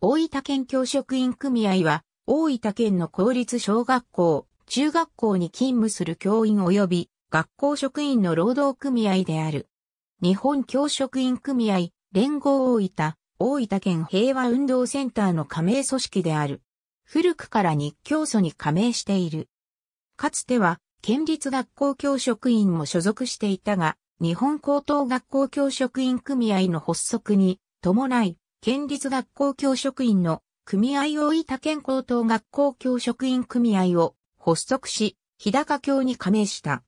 大分県教職員組合は、大分県の公立小学校、中学校に勤務する教員及び学校職員の労働組合である。日本教職員組合、連合大分、大分県平和運動センターの加盟組織である。古くから日教組に加盟している。かつては、県立学校教職員も所属していたが、日本高等学校教職員組合の発足に伴い、県立学校教職員の組合を分県高等学校教職員組合を発足し、日高教に加盟した。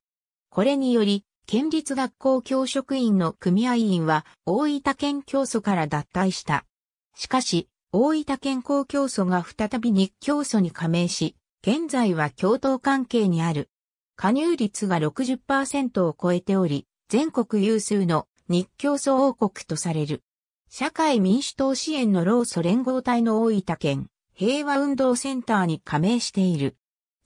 これにより、県立学校教職員の組合員は大分県教祖から脱退した。しかし、大分県校教祖が再び日教祖に加盟し、現在は共闘関係にある。加入率が60%を超えており、全国有数の日教祖王国とされる。社会民主党支援の労組連合体の大分県平和運動センターに加盟している。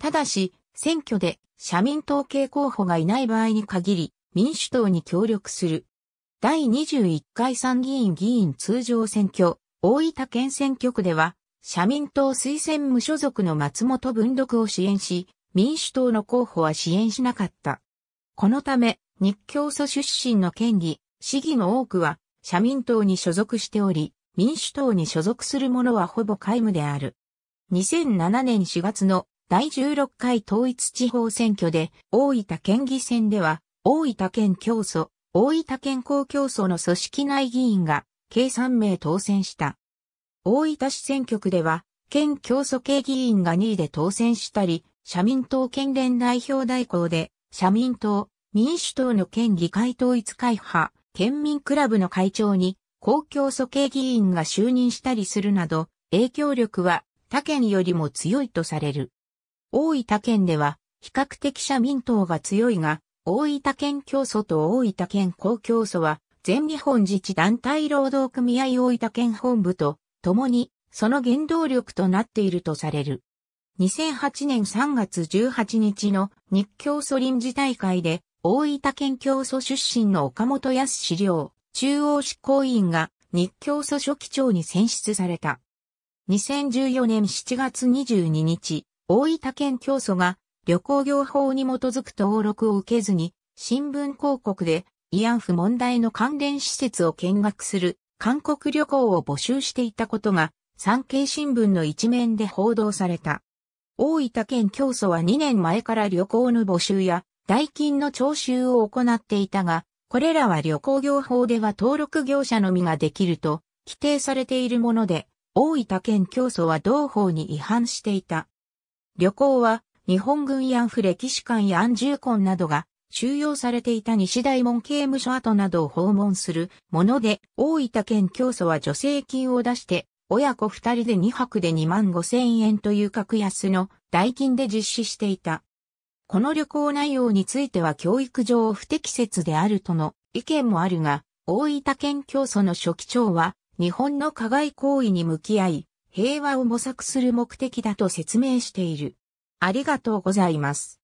ただし、選挙で社民党系候補がいない場合に限り、民主党に協力する。第21回参議院議員通常選挙、大分県選挙区では、社民党推薦無所属の松本文読を支援し、民主党の候補は支援しなかった。このため、日教組出身の県議、市議の多くは、社民党に所属しており、民主党に所属する者はほぼ皆無である。2007年4月の第16回統一地方選挙で、大分県議選では、大分県競争、大分県公競争の組織内議員が、計3名当選した。大分市選挙区では、県競争系議員が2位で当選したり、社民党県連代表代行で、社民党、民主党の県議会統一会派、県民クラブの会長に公共組系議員が就任したりするなど、影響力は他県よりも強いとされる。大分県では比較的社民党が強いが、大分県教祖と大分県公共祖は全日本自治団体労働組合大分県本部と共にその原動力となっているとされる。2008年3月18日の日教祖臨時大会で大分県教祖出身の岡本康資料、中央執行委員が日教祖書記長に選出された。2014年7月22日、大分県教祖が旅行業法に基づく登録を受けずに、新聞広告で慰安婦問題の関連施設を見学する韓国旅行を募集していたことが、産経新聞の一面で報道された。大分県教祖は2年前から旅行の募集や代金の徴収を行っていたが、これらは旅行業法では登録業者のみができると規定されているもので、大分県教祖は同法に違反していた。旅行は日本軍慰安婦歴史館や安住館などが収容されていた西大門刑務所跡などを訪問するもので、大分県教祖は助成金を出して、親子二人で2泊で2万5千円という格安の代金で実施していた。この旅行内容については教育上不適切であるとの意見もあるが、大分県教祖の書記長は、日本の加害行為に向き合い、平和を模索する目的だと説明している。ありがとうございます。